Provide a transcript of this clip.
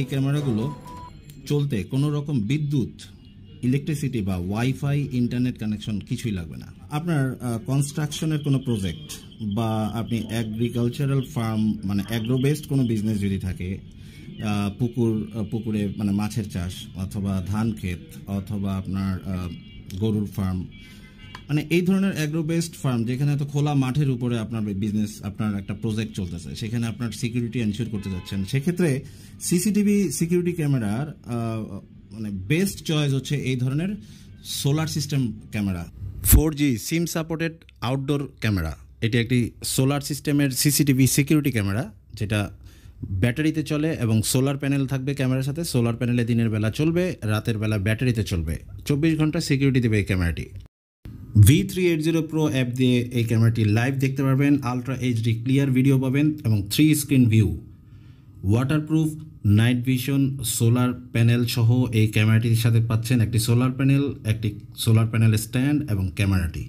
এই ক্যামেরাগুলো চলতে কোনো রকম বিদ্যুৎ ইলেকট্রিসিটি বা ওয়াইফাই ইন্টারনেট কানেকশন কিছুই লাগবে না আপনার কনস্ট্রাকশনের কোনো প্রজেক্ট বা আপনি অ্যাগ্রিকালচারাল ফার্ম মানে অ্যাগ্রো বেসড কোনো বিজনেস যদি থাকে পুকুর পুকুরে মানে মাছের চাষ অথবা ধান ক্ষেত অথবা আপনার গরুর ফার্ম মানে এই ধরনের অ্যাগ্রো বেসড ফার্ম যেখানে এত খোলা মাঠের উপরে আপনার বিজনেস আপনার একটা প্রজেক্ট চলতেছে সেখানে আপনার সিকিউরিটি এনশিওর করতে যাচ্ছেন সেক্ষেত্রে সিসিটিভি সিকিউরিটি ক্যামেরার মানে বেস্ট চয়েস হচ্ছে এই ধরনের solar system camera four G SIM supported outdoor camera এটি একটি সোলার সিস্টেমের সিসিটিভি সিকিউরিটি ক্যামেরা যেটা ব্যাটারিতে চলে এবং সোলার প্যানেল থাকবে ক্যামেরার সাথে সোলার প্যানেলে দিনের বেলা চলবে রাতের বেলা ব্যাটারিতে চলবে চব্বিশ ঘন্টা সিকিউরিটি দেবে এই ক্যামেরাটি V three eight zero pro app দিয়ে এই ক্যামেরাটি লাইভ দেখতে পারবেন আলট্রা এইচডি ক্লিয়ার ভিডিও পাবেন এবং three screen view waterproof night vision solar panel সহ এই ক্যামেরাটির সাথে পাচ্ছেন একটি সোলার প্যানেল একটি সোলার প্যানেল স্ট্যান্ড এবং ক্যামেরাটি